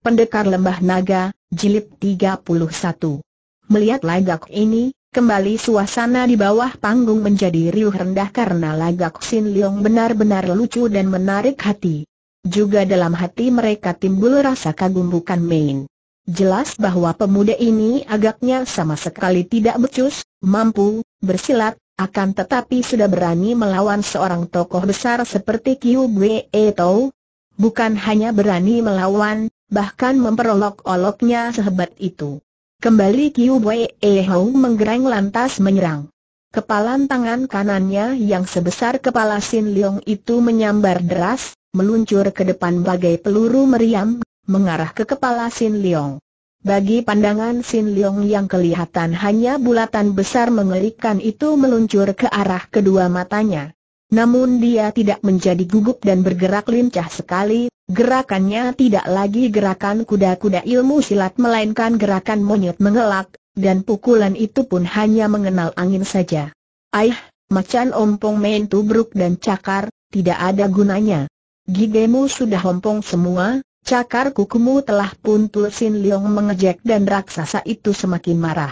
Pendekar Lembah Naga, Jilid 31 Melihat lagak ini, kembali suasana di bawah panggung menjadi riuh rendah karena lagak Sin Leong benar-benar lucu dan menarik hati. Juga dalam hati mereka timbul rasa kagum bukan main. Jelas bahwa pemuda ini agaknya sama sekali tidak becus, mampu, bersilat, akan tetapi sudah berani melawan seorang tokoh besar seperti Kiu Bwe Tau. Bukan hanya berani melawan, bahkan memperolok-oloknya sehebat itu. Kembali Kiu Wei e Hou menggerang lantas menyerang. Kepalan tangan kanannya yang sebesar kepala Sin Leong itu menyambar deras, meluncur ke depan bagai peluru meriam, mengarah ke kepala Sin Leong. Bagi pandangan Sin Leong yang kelihatan hanya bulatan besar mengerikan itu meluncur ke arah kedua matanya. Namun dia tidak menjadi gugup dan bergerak lincah sekali, Gerakannya tidak lagi gerakan kuda-kuda ilmu silat melainkan gerakan monyet mengelak, dan pukulan itu pun hanya mengenal angin saja. Aih, macan ompong main tubruk dan cakar, tidak ada gunanya. Gigemu sudah ompong semua, cakar kukumu telah pun tulsin liong mengejek dan raksasa itu semakin marah.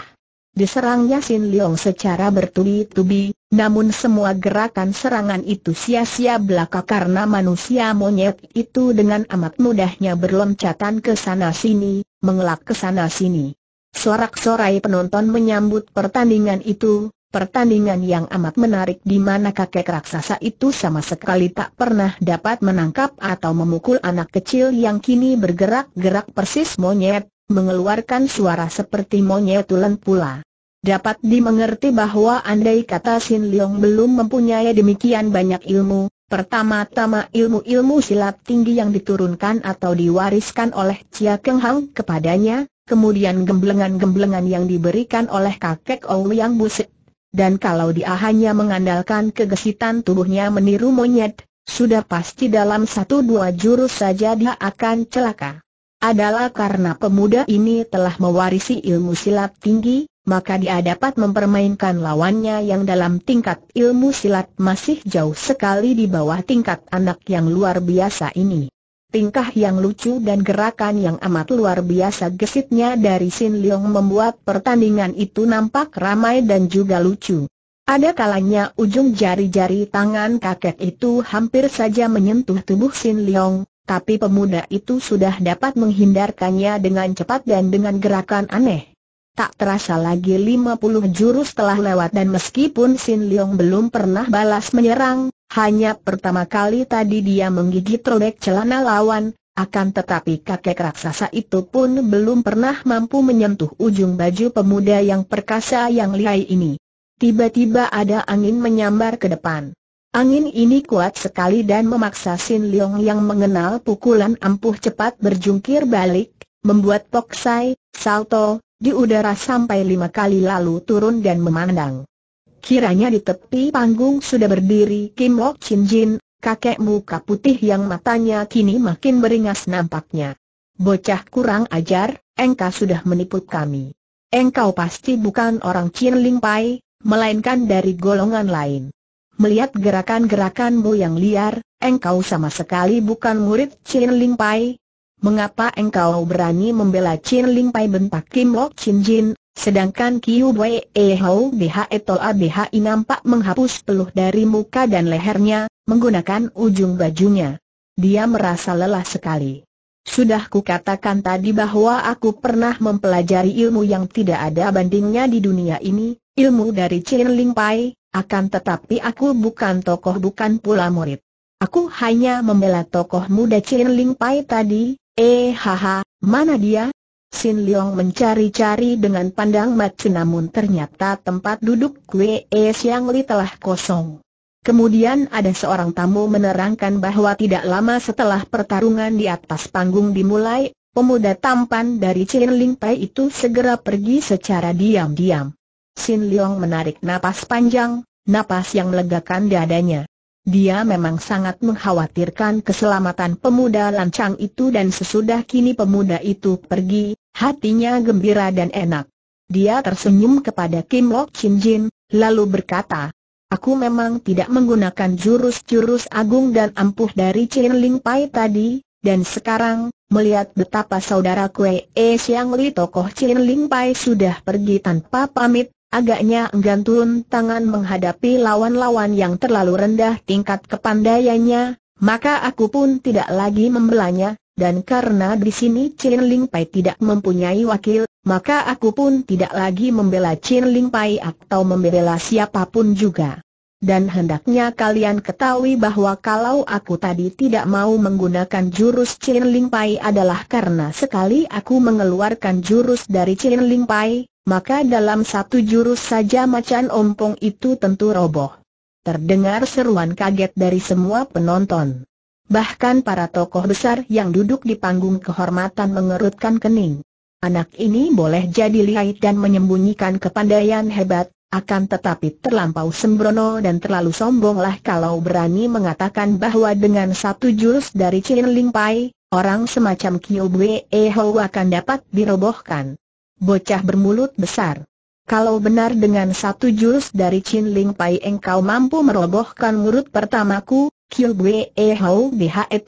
Diserangnya Sin Leong secara bertubi-tubi, namun semua gerakan serangan itu sia-sia belaka karena manusia monyet itu dengan amat mudahnya berloncatan ke sana-sini, mengelak ke sana-sini. Sorak-sorai penonton menyambut pertandingan itu, pertandingan yang amat menarik di mana kakek raksasa itu sama sekali tak pernah dapat menangkap atau memukul anak kecil yang kini bergerak-gerak persis monyet, mengeluarkan suara seperti monyet tulen pula. Dapat dimengerti bahwa andai kata Sin Leong belum mempunyai demikian banyak ilmu, pertama-tama ilmu-ilmu silat tinggi yang diturunkan atau diwariskan oleh Chia Keng Hang kepadanya, kemudian gemblengan-gemblengan yang diberikan oleh kakek Yang Busek. Dan kalau dia hanya mengandalkan kegesitan tubuhnya meniru monyet, sudah pasti dalam satu dua jurus saja dia akan celaka adalah karena pemuda ini telah mewarisi ilmu silat tinggi, maka dia dapat mempermainkan lawannya yang dalam tingkat ilmu silat masih jauh sekali di bawah tingkat anak yang luar biasa ini. Tingkah yang lucu dan gerakan yang amat luar biasa gesitnya dari Sin Leong membuat pertandingan itu nampak ramai dan juga lucu. Ada kalanya ujung jari-jari tangan kakek itu hampir saja menyentuh tubuh Sin Leong, tapi pemuda itu sudah dapat menghindarkannya dengan cepat dan dengan gerakan aneh. Tak terasa lagi lima puluh jurus telah lewat dan meskipun Sin Leong belum pernah balas menyerang, hanya pertama kali tadi dia menggigit robek celana lawan, akan tetapi kakek raksasa itu pun belum pernah mampu menyentuh ujung baju pemuda yang perkasa yang lihai ini. Tiba-tiba ada angin menyambar ke depan. Angin ini kuat sekali dan memaksa Sin Leong yang mengenal pukulan ampuh cepat berjungkir balik, membuat Sai, salto, di udara sampai lima kali lalu turun dan memandang. Kiranya di tepi panggung sudah berdiri Kim Lok Chin Jin, kakek muka putih yang matanya kini makin beringas nampaknya. Bocah kurang ajar, engkau sudah menipu kami. Engkau pasti bukan orang Chin Ling Pai, melainkan dari golongan lain melihat gerakan-gerakanmu yang liar, engkau sama sekali bukan murid Chin Ling Pai. Mengapa engkau berani membela Chin Ling Pai bentak Kim Lok Chin Jin, sedangkan Kiu Wei E Hou BHE Tol ABHI nampak menghapus peluh dari muka dan lehernya, menggunakan ujung bajunya. Dia merasa lelah sekali. Sudah kukatakan tadi bahwa aku pernah mempelajari ilmu yang tidak ada bandingnya di dunia ini, ilmu dari Chen Ling Pai, akan tetapi aku bukan tokoh bukan pula murid. Aku hanya membela tokoh muda Chen Ling Pai tadi, eh haha, mana dia? Sin Leong mencari-cari dengan pandang macu namun ternyata tempat duduk Kue E Siang Li telah kosong. Kemudian ada seorang tamu menerangkan bahwa tidak lama setelah pertarungan di atas panggung dimulai, pemuda tampan dari Chen Ling Pai itu segera pergi secara diam-diam. Sin Leong menarik napas panjang, napas yang melegakan dadanya. Dia memang sangat mengkhawatirkan keselamatan pemuda lancang itu dan sesudah kini pemuda itu pergi, hatinya gembira dan enak. Dia tersenyum kepada Kim Lok Chin Jin, lalu berkata, Aku memang tidak menggunakan jurus-jurus agung dan ampuh dari Chin Ling Pai tadi, dan sekarang, melihat betapa saudara Kue E Siang Li tokoh Chin Ling Pai sudah pergi tanpa pamit, Agaknya enggan turun tangan menghadapi lawan-lawan yang terlalu rendah tingkat kepandaiannya, maka aku pun tidak lagi membelanya, dan karena di sini Chin Ling Pai tidak mempunyai wakil, maka aku pun tidak lagi membela Chin Ling Pai atau membela siapapun juga. Dan hendaknya kalian ketahui bahwa kalau aku tadi tidak mau menggunakan jurus Chin Ling Pai adalah karena sekali aku mengeluarkan jurus dari Chin Ling Pai, maka dalam satu jurus saja macan ompong itu tentu roboh. Terdengar seruan kaget dari semua penonton. Bahkan para tokoh besar yang duduk di panggung kehormatan mengerutkan kening. Anak ini boleh jadi lihai dan menyembunyikan kepandaian hebat, akan tetapi terlampau sembrono dan terlalu sombonglah kalau berani mengatakan bahwa dengan satu jurus dari Chin Ling Pai, orang semacam Kiyo Bwe Ho akan dapat dirobohkan bocah bermulut besar. Kalau benar dengan satu jurus dari Chin Ling Pai engkau mampu merobohkan mulut pertamaku, Kiu Bwe E Hou B H e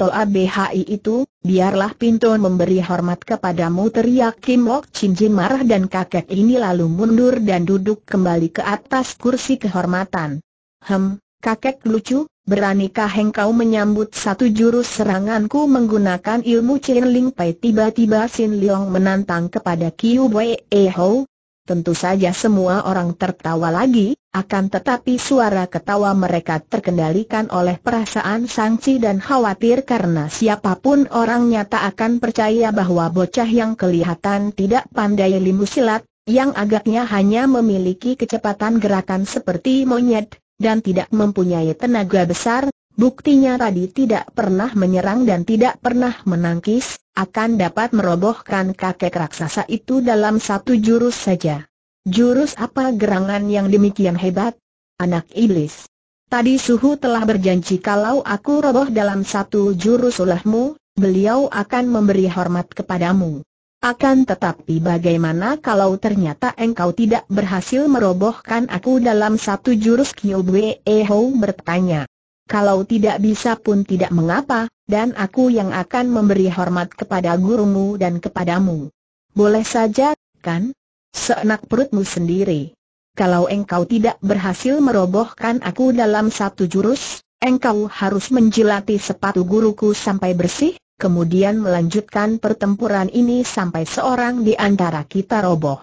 I itu, biarlah Pinton memberi hormat kepadamu teriak Kim Lok Chin Jin marah dan kakek ini lalu mundur dan duduk kembali ke atas kursi kehormatan. Hem, kakek lucu, beranikah engkau menyambut satu jurus seranganku menggunakan ilmu Chin Ling Pai? Tiba-tiba Sin Leong menantang kepada Kiu Wei e Ho. Tentu saja semua orang tertawa lagi, akan tetapi suara ketawa mereka terkendalikan oleh perasaan sangsi dan khawatir karena siapapun orang nyata akan percaya bahwa bocah yang kelihatan tidak pandai limu silat, yang agaknya hanya memiliki kecepatan gerakan seperti monyet, dan tidak mempunyai tenaga besar, buktinya tadi tidak pernah menyerang dan tidak pernah menangkis, akan dapat merobohkan kakek raksasa itu dalam satu jurus saja. Jurus apa gerangan yang demikian hebat? Anak iblis. Tadi Suhu telah berjanji kalau aku roboh dalam satu jurus ulahmu, beliau akan memberi hormat kepadamu. Akan tetapi bagaimana kalau ternyata engkau tidak berhasil merobohkan aku dalam satu jurus Kyobwe Eho bertanya. Kalau tidak bisa pun tidak mengapa, dan aku yang akan memberi hormat kepada gurumu dan kepadamu. Boleh saja, kan? Seenak perutmu sendiri. Kalau engkau tidak berhasil merobohkan aku dalam satu jurus, engkau harus menjilati sepatu guruku sampai bersih, kemudian melanjutkan pertempuran ini sampai seorang di antara kita roboh.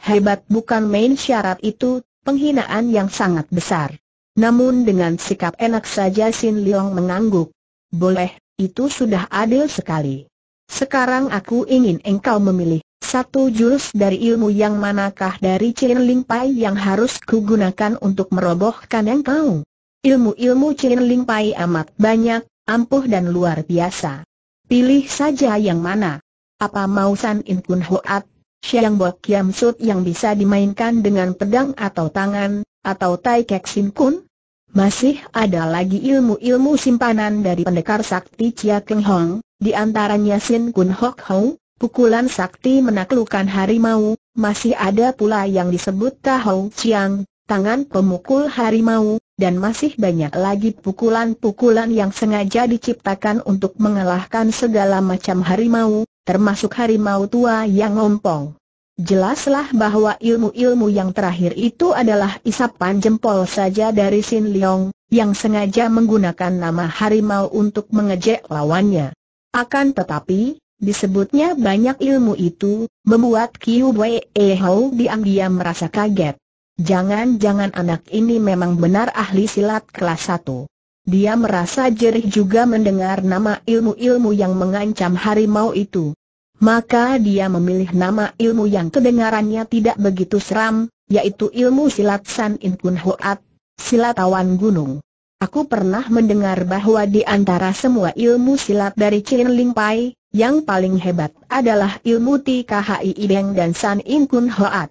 Hebat bukan main syarat itu, penghinaan yang sangat besar. Namun dengan sikap enak saja Sin Leong mengangguk. Boleh, itu sudah adil sekali. Sekarang aku ingin engkau memilih satu jurus dari ilmu yang manakah dari Chin Ling Pai yang harus kugunakan untuk merobohkan engkau. Ilmu-ilmu Chin Ling Pai amat banyak, ampuh dan luar biasa. Pilih saja yang mana. Apa mau San In Kun Hoat, Siang Bo Kiam Sut yang bisa dimainkan dengan pedang atau tangan, atau Tai Kek Sin Kun? Masih ada lagi ilmu-ilmu simpanan dari pendekar sakti Chia Keng Hong, di antaranya Sin Kun Hok Hou, pukulan sakti menaklukkan harimau, masih ada pula yang disebut Tahou Chiang, tangan pemukul harimau, dan masih banyak lagi pukulan-pukulan yang sengaja diciptakan untuk mengalahkan segala macam harimau, termasuk harimau tua yang ngompong. Jelaslah bahwa ilmu-ilmu yang terakhir itu adalah isapan jempol saja dari Sin Leong, yang sengaja menggunakan nama harimau untuk mengejek lawannya. Akan tetapi, disebutnya banyak ilmu itu, membuat Kiu Wei Ehou diam-diam merasa kaget. Jangan-jangan anak ini memang benar ahli silat kelas 1. Dia merasa jerih juga mendengar nama ilmu-ilmu yang mengancam harimau itu. Maka dia memilih nama ilmu yang kedengarannya tidak begitu seram, yaitu ilmu silat San In Kun Hoat, awan gunung. Aku pernah mendengar bahwa di antara semua ilmu silat dari Chin Ling Pai, yang paling hebat adalah ilmu Khai Ideng dan San In Kun Hoat.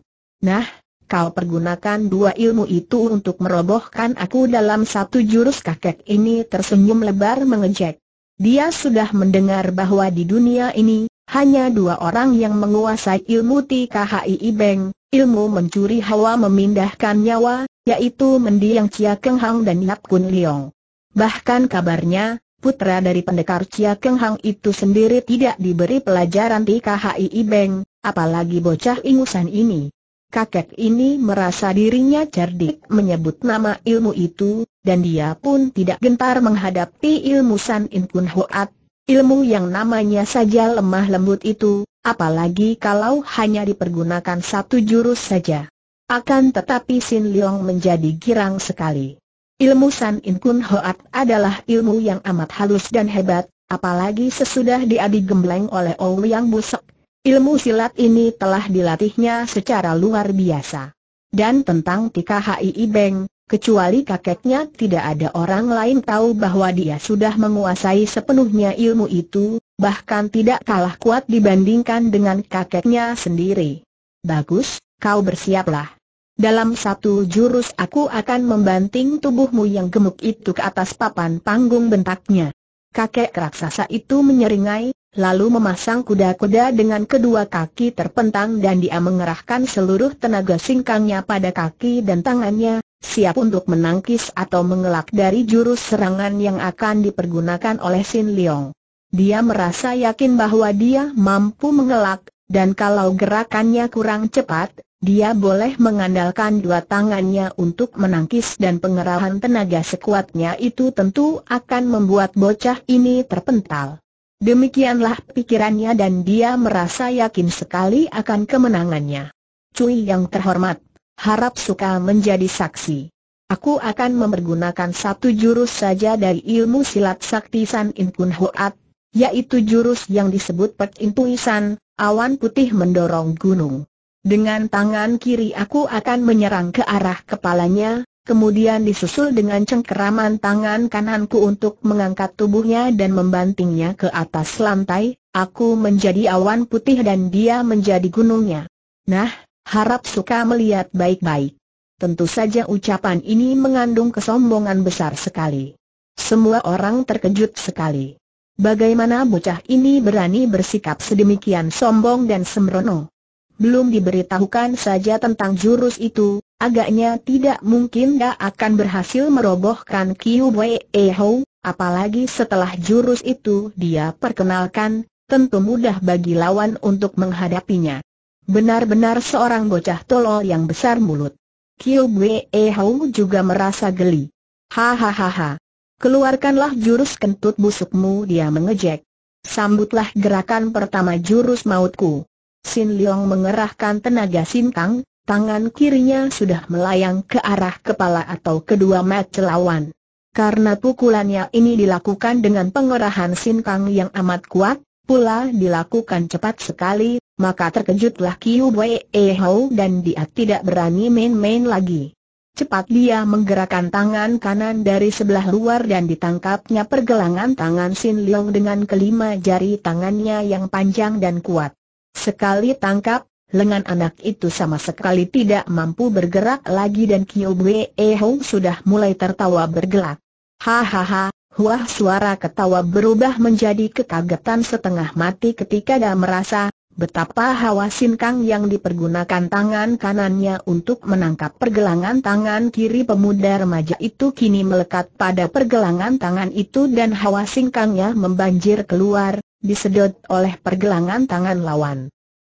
Nah, kau pergunakan dua ilmu itu untuk merobohkan aku dalam satu jurus kakek ini tersenyum lebar mengejek. Dia sudah mendengar bahwa di dunia ini, hanya dua orang yang menguasai ilmu TKHI Beng, ilmu mencuri hawa memindahkan nyawa, yaitu mendiang Chia Keng Hang dan Yap Kun Leong. Bahkan kabarnya, putra dari pendekar Chia Keng Hang itu sendiri tidak diberi pelajaran TKHI Beng, apalagi bocah ingusan ini. Kakek ini merasa dirinya cerdik menyebut nama ilmu itu, dan dia pun tidak gentar menghadapi ilmu San In Kun Hoat, ilmu yang namanya saja lemah lembut itu, apalagi kalau hanya dipergunakan satu jurus saja. Akan tetapi Sin Leong menjadi girang sekali. Ilmu San In Kun Hoat adalah ilmu yang amat halus dan hebat, apalagi sesudah dia digembleng oleh Ouyang Busek, Ilmu silat ini telah dilatihnya secara luar biasa. Dan tentang Tika Hii Beng, kecuali kakeknya tidak ada orang lain tahu bahwa dia sudah menguasai sepenuhnya ilmu itu, bahkan tidak kalah kuat dibandingkan dengan kakeknya sendiri. Bagus, kau bersiaplah. Dalam satu jurus aku akan membanting tubuhmu yang gemuk itu ke atas papan panggung bentaknya. Kakek raksasa itu menyeringai, lalu memasang kuda-kuda dengan kedua kaki terpentang dan dia mengerahkan seluruh tenaga singkangnya pada kaki dan tangannya, siap untuk menangkis atau mengelak dari jurus serangan yang akan dipergunakan oleh Sin Leong. Dia merasa yakin bahwa dia mampu mengelak, dan kalau gerakannya kurang cepat, dia boleh mengandalkan dua tangannya untuk menangkis dan pengerahan tenaga sekuatnya itu tentu akan membuat bocah ini terpental. Demikianlah pikirannya dan dia merasa yakin sekali akan kemenangannya. Cui yang terhormat, harap suka menjadi saksi. Aku akan mempergunakan satu jurus saja dari ilmu silat sakti San In Kun Hoat, yaitu jurus yang disebut Pek Intuisan, awan putih mendorong gunung. Dengan tangan kiri aku akan menyerang ke arah kepalanya, kemudian disusul dengan cengkeraman tangan kananku untuk mengangkat tubuhnya dan membantingnya ke atas lantai, aku menjadi awan putih dan dia menjadi gunungnya. Nah, harap suka melihat baik-baik. Tentu saja ucapan ini mengandung kesombongan besar sekali. Semua orang terkejut sekali. Bagaimana bocah ini berani bersikap sedemikian sombong dan sembrono? Belum diberitahukan saja tentang jurus itu, Agaknya tidak mungkin dia akan berhasil merobohkan Kiu Wei e Hou, apalagi setelah jurus itu dia perkenalkan, tentu mudah bagi lawan untuk menghadapinya. Benar-benar seorang bocah tolol yang besar mulut. Kiu Wei e Hou juga merasa geli. Hahaha. Keluarkanlah jurus kentut busukmu dia mengejek. Sambutlah gerakan pertama jurus mautku. Sin Liang mengerahkan tenaga sintang, tangan kirinya sudah melayang ke arah kepala atau kedua mata lawan. Karena pukulannya ini dilakukan dengan pengerahan sinkang yang amat kuat, pula dilakukan cepat sekali, maka terkejutlah Kiu Wei e Hou dan dia tidak berani main-main lagi. Cepat dia menggerakkan tangan kanan dari sebelah luar dan ditangkapnya pergelangan tangan Sin Leong dengan kelima jari tangannya yang panjang dan kuat. Sekali tangkap, lengan anak itu sama sekali tidak mampu bergerak lagi dan Kiu Bwe Hong sudah mulai tertawa bergelak. Hahaha, huah suara ketawa berubah menjadi kekagetan setengah mati ketika dia merasa betapa hawa Kang yang dipergunakan tangan kanannya untuk menangkap pergelangan tangan kiri pemuda remaja itu kini melekat pada pergelangan tangan itu dan hawa Kangnya membanjir keluar, disedot oleh pergelangan tangan lawan.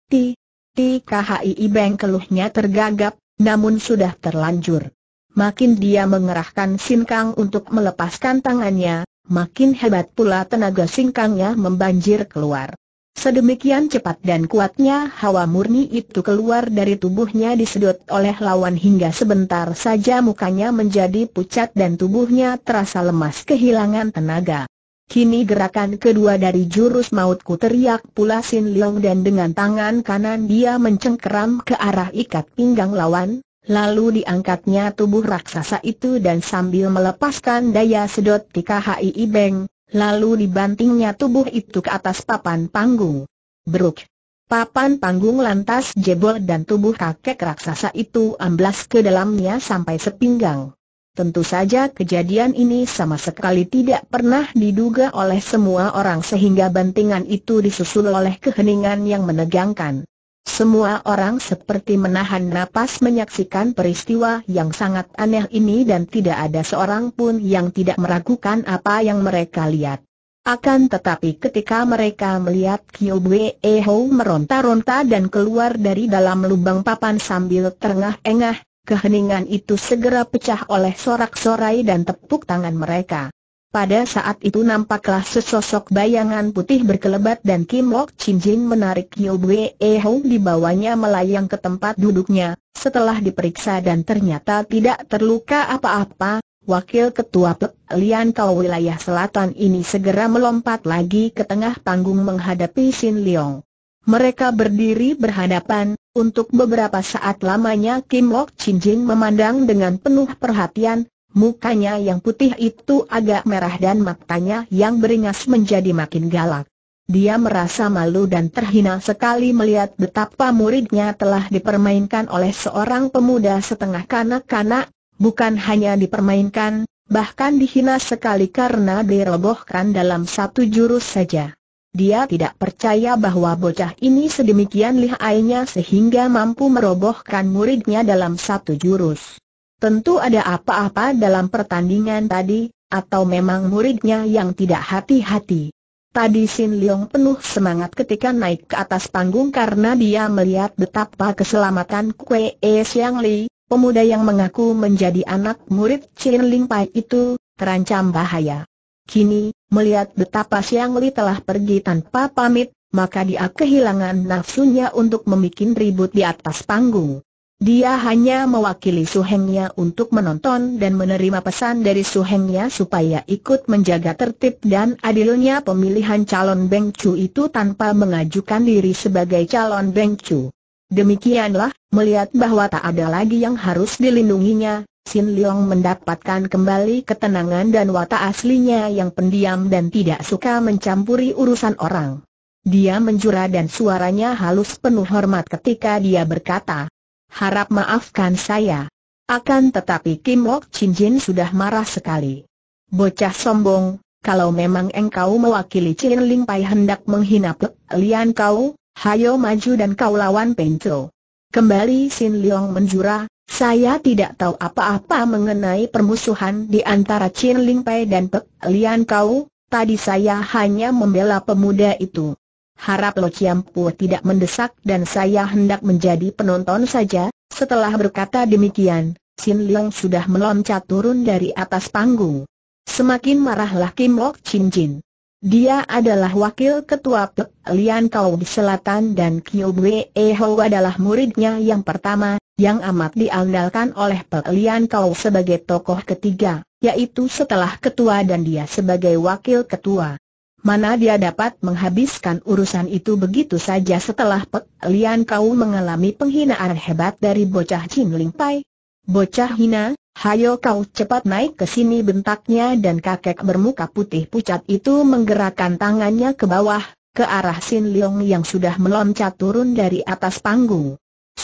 Ti, TKHI Bank keluhnya tergagap, namun sudah terlanjur. Makin dia mengerahkan sinkang untuk melepaskan tangannya, makin hebat pula tenaga singkangnya membanjir keluar. Sedemikian cepat dan kuatnya hawa murni itu keluar dari tubuhnya disedot oleh lawan hingga sebentar saja mukanya menjadi pucat dan tubuhnya terasa lemas kehilangan tenaga. Kini gerakan kedua dari jurus mautku teriak pula Sin Leong dan dengan tangan kanan dia mencengkeram ke arah ikat pinggang lawan, Lalu diangkatnya tubuh raksasa itu dan sambil melepaskan daya sedot TKHI Beng, lalu dibantingnya tubuh itu ke atas papan panggung. Beruk. Papan panggung lantas jebol dan tubuh kakek raksasa itu amblas ke dalamnya sampai sepinggang. Tentu saja kejadian ini sama sekali tidak pernah diduga oleh semua orang sehingga bantingan itu disusul oleh keheningan yang menegangkan. Semua orang seperti menahan napas menyaksikan peristiwa yang sangat aneh ini dan tidak ada seorang pun yang tidak meragukan apa yang mereka lihat. Akan tetapi ketika mereka melihat Kyo Bwe Ho meronta-ronta dan keluar dari dalam lubang papan sambil terengah-engah, keheningan itu segera pecah oleh sorak-sorai dan tepuk tangan mereka. Pada saat itu nampaklah sesosok bayangan putih berkelebat dan Kim Lok Chin Jin menarik Kyo Bwe Ho di bawahnya melayang ke tempat duduknya. Setelah diperiksa dan ternyata tidak terluka apa-apa, Wakil Ketua Pek Lian Kau wilayah selatan ini segera melompat lagi ke tengah panggung menghadapi Sin Leong. Mereka berdiri berhadapan, untuk beberapa saat lamanya Kim Lok Chin Jing memandang dengan penuh perhatian, mukanya yang putih itu agak merah dan matanya yang beringas menjadi makin galak. Dia merasa malu dan terhina sekali melihat betapa muridnya telah dipermainkan oleh seorang pemuda setengah kanak-kanak, bukan hanya dipermainkan, bahkan dihina sekali karena dirobohkan dalam satu jurus saja. Dia tidak percaya bahwa bocah ini sedemikian lihainya sehingga mampu merobohkan muridnya dalam satu jurus. Tentu ada apa-apa dalam pertandingan tadi, atau memang muridnya yang tidak hati-hati. Tadi Sin Leong penuh semangat ketika naik ke atas panggung karena dia melihat betapa keselamatan Kue E Siang Li, pemuda yang mengaku menjadi anak murid Chin Ling Pai itu, terancam bahaya. Kini, Melihat betapa Siang Li telah pergi tanpa pamit, maka dia kehilangan nafsunya untuk membuat ribut di atas panggung. Dia hanya mewakili suhengnya untuk menonton dan menerima pesan dari suhengnya supaya ikut menjaga tertib dan adilnya pemilihan calon Chu itu tanpa mengajukan diri sebagai calon Chu. Demikianlah, melihat bahwa tak ada lagi yang harus dilindunginya, Sin Leong mendapatkan kembali ketenangan dan watak aslinya yang pendiam dan tidak suka mencampuri urusan orang. Dia menjura dan suaranya halus penuh hormat ketika dia berkata, Harap maafkan saya. Akan tetapi Kim Wok Chin Jin sudah marah sekali. Bocah sombong, kalau memang engkau mewakili Chin Ling Pai hendak menghina Pek Lian kau, hayo maju dan kau lawan pencho. Kembali Sin Leong menjura, saya tidak tahu apa-apa mengenai permusuhan di antara Chin Ling Pei dan Pek Lian Kau, tadi saya hanya membela pemuda itu. Harap Lo Chiam Pu tidak mendesak dan saya hendak menjadi penonton saja, setelah berkata demikian, Chin Ling sudah meloncat turun dari atas panggung. Semakin marahlah Kim Lok Chin Jin. Dia adalah wakil ketua Pek Lian Kau di selatan dan Kyu Bwe Ho adalah muridnya yang pertama, yang amat diandalkan oleh Lian Kau sebagai tokoh ketiga, yaitu setelah ketua dan dia sebagai wakil ketua. Mana dia dapat menghabiskan urusan itu begitu saja setelah Pek Lian Kau mengalami penghinaan hebat dari bocah Jin Ling Pai. Bocah hina, hayo kau cepat naik ke sini bentaknya dan kakek bermuka putih pucat itu menggerakkan tangannya ke bawah, ke arah Sin Leong yang sudah meloncat turun dari atas panggung.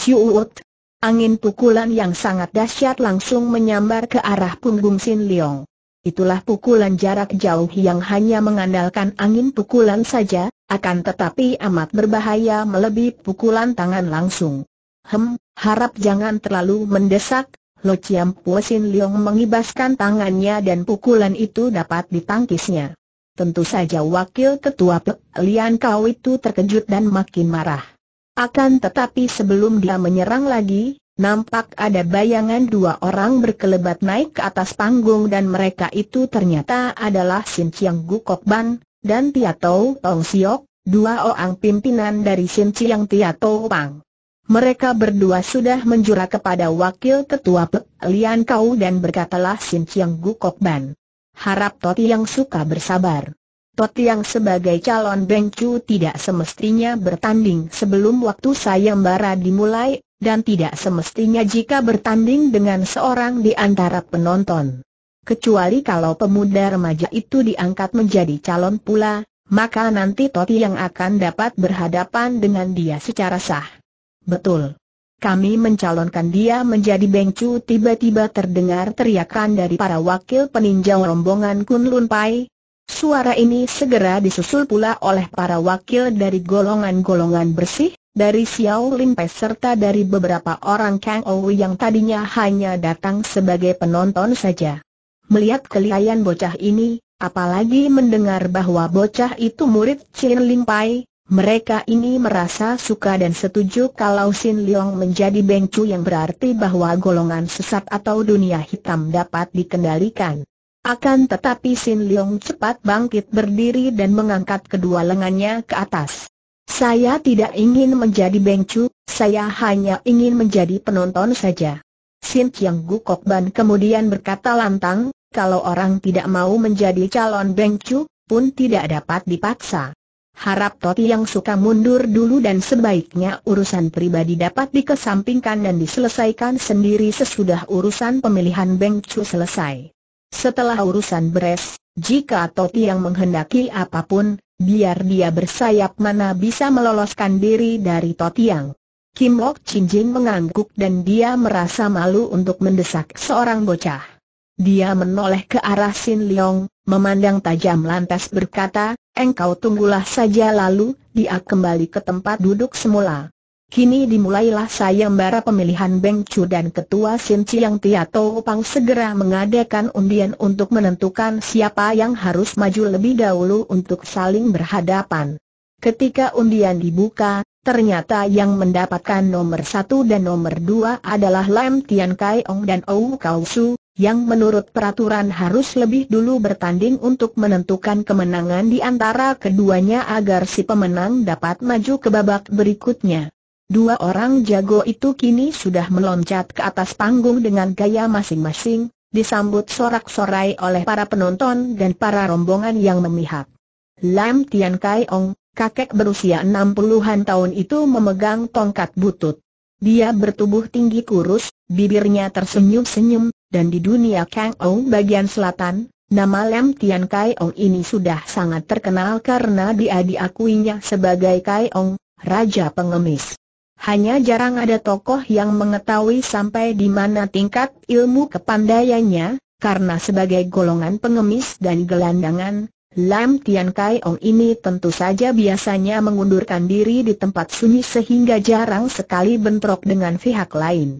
Uut, Angin pukulan yang sangat dahsyat langsung menyambar ke arah punggung Sin Leong. Itulah pukulan jarak jauh yang hanya mengandalkan angin pukulan saja, akan tetapi amat berbahaya melebihi pukulan tangan langsung. Hem, harap jangan terlalu mendesak, Lo Chiam Puasin Leong mengibaskan tangannya dan pukulan itu dapat ditangkisnya. Tentu saja wakil ketua Pek Lian Kau itu terkejut dan makin marah. Akan tetapi sebelum dia menyerang lagi, nampak ada bayangan dua orang berkelebat naik ke atas panggung dan mereka itu ternyata adalah Sin Chiang Gukok Ban, dan Tia Tau Tong Siok, dua orang pimpinan dari Sin Chiang Tau Pang. Mereka berdua sudah menjura kepada Wakil Ketua Pek Lian Kau dan berkatalah Sin Chiang Gukok Ban. Harap Toti yang suka bersabar yang sebagai calon Bengcu tidak semestinya bertanding sebelum waktu sayembara dimulai, dan tidak semestinya jika bertanding dengan seorang di antara penonton. Kecuali kalau pemuda remaja itu diangkat menjadi calon pula, maka nanti yang akan dapat berhadapan dengan dia secara sah. Betul. Kami mencalonkan dia menjadi Bengcu tiba-tiba terdengar teriakan dari para wakil peninjau rombongan Kun Pai, Suara ini segera disusul pula oleh para wakil dari golongan-golongan bersih, dari Xiao Lin Pei serta dari beberapa orang Kang Ou yang tadinya hanya datang sebagai penonton saja. Melihat kelihayan bocah ini, apalagi mendengar bahwa bocah itu murid Chin Lin Pai, mereka ini merasa suka dan setuju kalau Xin Liang menjadi bengcu yang berarti bahwa golongan sesat atau dunia hitam dapat dikendalikan. Akan tetapi Sin Leong cepat bangkit berdiri dan mengangkat kedua lengannya ke atas. Saya tidak ingin menjadi bengcu, saya hanya ingin menjadi penonton saja. Sin Chiang Gukok Ban kemudian berkata lantang, kalau orang tidak mau menjadi calon bengcu, pun tidak dapat dipaksa. Harap Toti yang suka mundur dulu dan sebaiknya urusan pribadi dapat dikesampingkan dan diselesaikan sendiri sesudah urusan pemilihan bengcu selesai. Setelah urusan beres, jika Toti yang menghendaki apapun, biar dia bersayap mana bisa meloloskan diri dari Toti yang. Kim Lok Chin Jing mengangguk dan dia merasa malu untuk mendesak seorang bocah. Dia menoleh ke arah Sin Leong, memandang tajam lantas berkata, engkau tunggulah saja lalu, dia kembali ke tempat duduk semula. Kini dimulailah sayembara pemilihan Beng Chu dan Ketua Sin Chiang Tia Tau Pang segera mengadakan undian untuk menentukan siapa yang harus maju lebih dahulu untuk saling berhadapan. Ketika undian dibuka, ternyata yang mendapatkan nomor satu dan nomor dua adalah Lam Tian Kai Ong dan Ou Kau Su, yang menurut peraturan harus lebih dulu bertanding untuk menentukan kemenangan di antara keduanya agar si pemenang dapat maju ke babak berikutnya. Dua orang jago itu kini sudah meloncat ke atas panggung dengan gaya masing-masing, disambut sorak-sorai oleh para penonton dan para rombongan yang memihak. Lam Tian Kai Ong, kakek berusia enam puluhan tahun itu memegang tongkat butut. Dia bertubuh tinggi kurus, bibirnya tersenyum-senyum, dan di dunia Kang Ong bagian selatan, Nama Lam Tian Kai Ong ini sudah sangat terkenal karena dia diakuinya sebagai Kai Ong, Raja Pengemis hanya jarang ada tokoh yang mengetahui sampai di mana tingkat ilmu kepandaiannya, karena sebagai golongan pengemis dan gelandangan, Lam Tian Kai Ong ini tentu saja biasanya mengundurkan diri di tempat sunyi sehingga jarang sekali bentrok dengan pihak lain.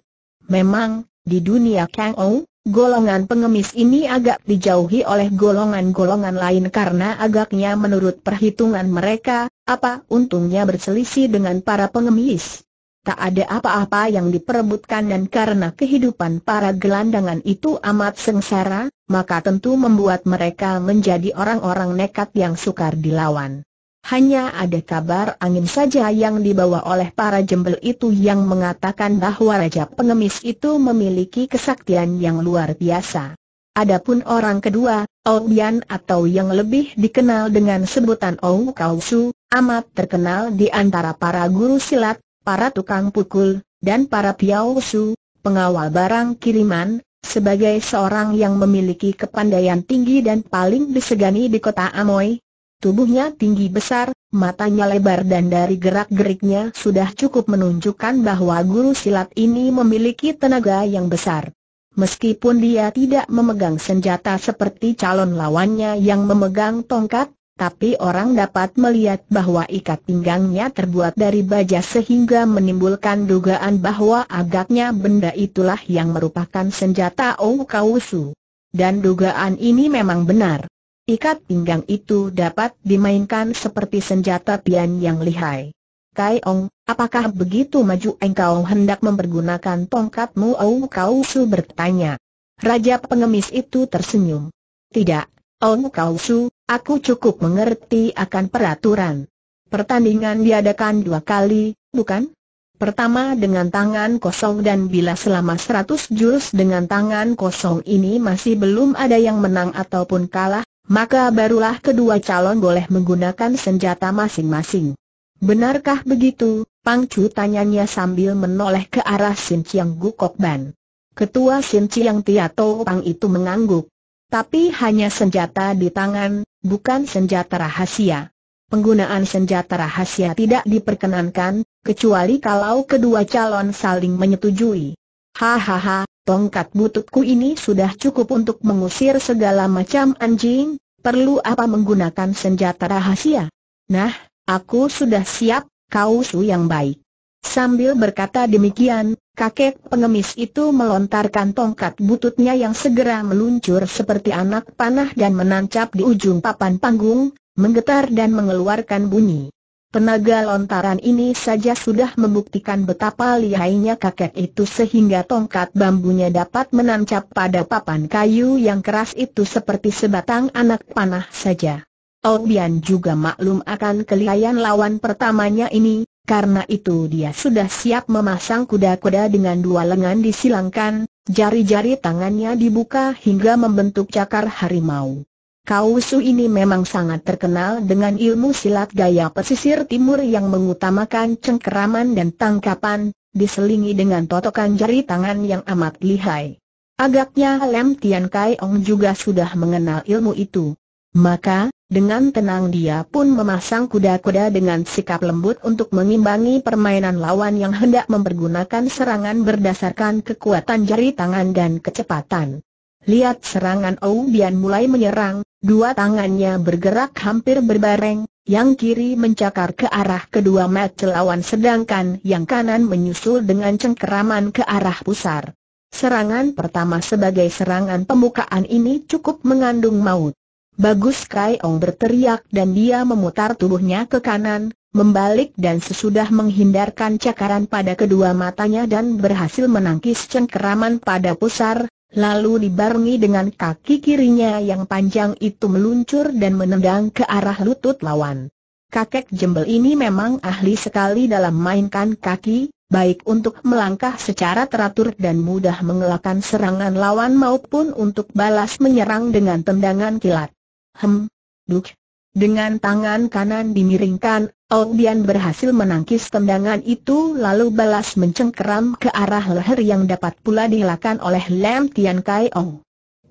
Memang, di dunia Kang Ong, golongan pengemis ini agak dijauhi oleh golongan-golongan lain karena agaknya menurut perhitungan mereka, apa untungnya berselisih dengan para pengemis? tak ada apa-apa yang diperebutkan dan karena kehidupan para gelandangan itu amat sengsara, maka tentu membuat mereka menjadi orang-orang nekat yang sukar dilawan. Hanya ada kabar angin saja yang dibawa oleh para jembel itu yang mengatakan bahwa Raja Pengemis itu memiliki kesaktian yang luar biasa. Adapun orang kedua, Obian atau yang lebih dikenal dengan sebutan Ong amat terkenal di antara para guru silat, para tukang pukul, dan para piausu, pengawal barang kiriman, sebagai seorang yang memiliki kepandaian tinggi dan paling disegani di kota Amoy. Tubuhnya tinggi besar, matanya lebar dan dari gerak-geriknya sudah cukup menunjukkan bahwa guru silat ini memiliki tenaga yang besar. Meskipun dia tidak memegang senjata seperti calon lawannya yang memegang tongkat, tapi orang dapat melihat bahwa ikat pinggangnya terbuat dari baja sehingga menimbulkan dugaan bahwa agaknya benda itulah yang merupakan senjata Oukawusu. Dan dugaan ini memang benar. Ikat pinggang itu dapat dimainkan seperti senjata pian yang lihai. Kai Ong, apakah begitu maju engkau hendak mempergunakan tongkatmu Oukawusu bertanya. Raja pengemis itu tersenyum. Tidak, Ong Kau Su, aku cukup mengerti akan peraturan. Pertandingan diadakan dua kali, bukan? Pertama dengan tangan kosong dan bila selama 100 jurus dengan tangan kosong ini masih belum ada yang menang ataupun kalah, maka barulah kedua calon boleh menggunakan senjata masing-masing. Benarkah begitu? Pang Chu tanyanya sambil menoleh ke arah Sin Chiang Kok Ban. Ketua Sin Chiang Tia Tiato Pang itu mengangguk. Tapi hanya senjata di tangan, bukan senjata rahasia. Penggunaan senjata rahasia tidak diperkenankan, kecuali kalau kedua calon saling menyetujui. Hahaha, tongkat bututku ini sudah cukup untuk mengusir segala macam anjing, perlu apa menggunakan senjata rahasia? Nah, aku sudah siap, kau su yang baik. Sambil berkata demikian, Kakek pengemis itu melontarkan tongkat bututnya yang segera meluncur seperti anak panah dan menancap di ujung papan panggung, menggetar dan mengeluarkan bunyi. Tenaga lontaran ini saja sudah membuktikan betapa lihainya kakek itu sehingga tongkat bambunya dapat menancap pada papan kayu yang keras itu seperti sebatang anak panah saja. Obian juga maklum akan kelihayan lawan pertamanya ini, karena itu dia sudah siap memasang kuda-kuda dengan dua lengan disilangkan, jari-jari tangannya dibuka hingga membentuk cakar harimau. Kausu ini memang sangat terkenal dengan ilmu silat gaya pesisir timur yang mengutamakan cengkeraman dan tangkapan, diselingi dengan totokan jari tangan yang amat lihai. Agaknya Lem Tian Kai Ong juga sudah mengenal ilmu itu. Maka, dengan tenang dia pun memasang kuda-kuda dengan sikap lembut untuk mengimbangi permainan lawan yang hendak mempergunakan serangan berdasarkan kekuatan jari tangan dan kecepatan. Lihat serangan Ou Bian mulai menyerang, dua tangannya bergerak hampir berbareng, yang kiri mencakar ke arah kedua mata lawan sedangkan yang kanan menyusul dengan cengkeraman ke arah pusar. Serangan pertama sebagai serangan pembukaan ini cukup mengandung maut. Bagus Kai Ong berteriak dan dia memutar tubuhnya ke kanan, membalik dan sesudah menghindarkan cakaran pada kedua matanya dan berhasil menangkis cengkeraman pada pusar, lalu dibarengi dengan kaki kirinya yang panjang itu meluncur dan menendang ke arah lutut lawan. Kakek jembel ini memang ahli sekali dalam mainkan kaki, baik untuk melangkah secara teratur dan mudah mengelakkan serangan lawan maupun untuk balas menyerang dengan tendangan kilat. Hem, duk. Dengan tangan kanan dimiringkan, Oudian berhasil menangkis tendangan itu lalu balas mencengkeram ke arah leher yang dapat pula dihilangkan oleh Lam Tian Kai Ong.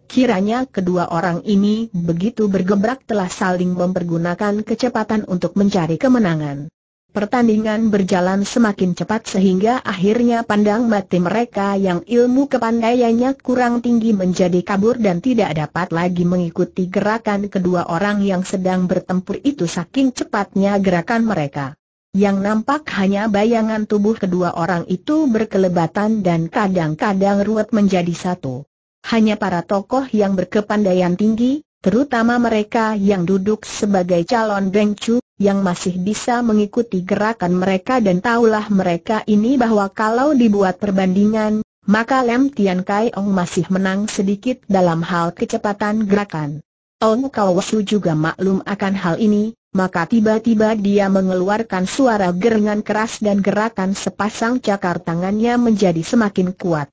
Kiranya kedua orang ini begitu bergebrak telah saling mempergunakan kecepatan untuk mencari kemenangan. Pertandingan berjalan semakin cepat sehingga akhirnya pandang mati mereka yang ilmu kepandaiannya kurang tinggi menjadi kabur dan tidak dapat lagi mengikuti gerakan kedua orang yang sedang bertempur itu saking cepatnya gerakan mereka. Yang nampak hanya bayangan tubuh kedua orang itu berkelebatan dan kadang-kadang ruwet menjadi satu. Hanya para tokoh yang berkepandaian tinggi, terutama mereka yang duduk sebagai calon bengcu, yang masih bisa mengikuti gerakan mereka dan tahulah mereka ini bahwa kalau dibuat perbandingan, maka Lem Tian Kai Ong masih menang sedikit dalam hal kecepatan gerakan. Ong Kau Wasu juga maklum akan hal ini, maka tiba-tiba dia mengeluarkan suara gerengan keras dan gerakan sepasang cakar tangannya menjadi semakin kuat.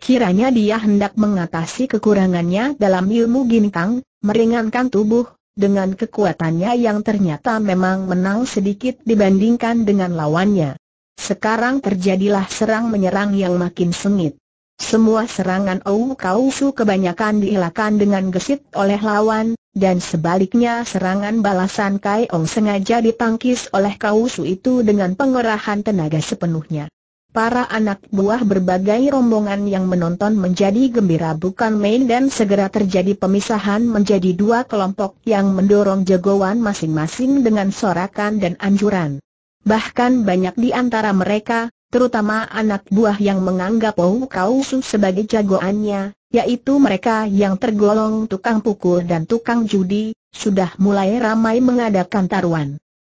Kiranya dia hendak mengatasi kekurangannya dalam ilmu ginkang, meringankan tubuh, dengan kekuatannya yang ternyata memang menang sedikit dibandingkan dengan lawannya. Sekarang terjadilah serang-menyerang yang makin sengit. Semua serangan Ou Kausu kebanyakan dihilangkan dengan gesit oleh lawan, dan sebaliknya serangan balasan Kai Ong sengaja ditangkis oleh Kausu itu dengan pengerahan tenaga sepenuhnya. Para anak buah berbagai rombongan yang menonton menjadi gembira bukan main dan segera terjadi pemisahan menjadi dua kelompok yang mendorong jagoan masing-masing dengan sorakan dan anjuran. Bahkan banyak di antara mereka, terutama anak buah yang menganggap Kau Kausu sebagai jagoannya, yaitu mereka yang tergolong tukang pukul dan tukang judi, sudah mulai ramai mengadakan taruhan.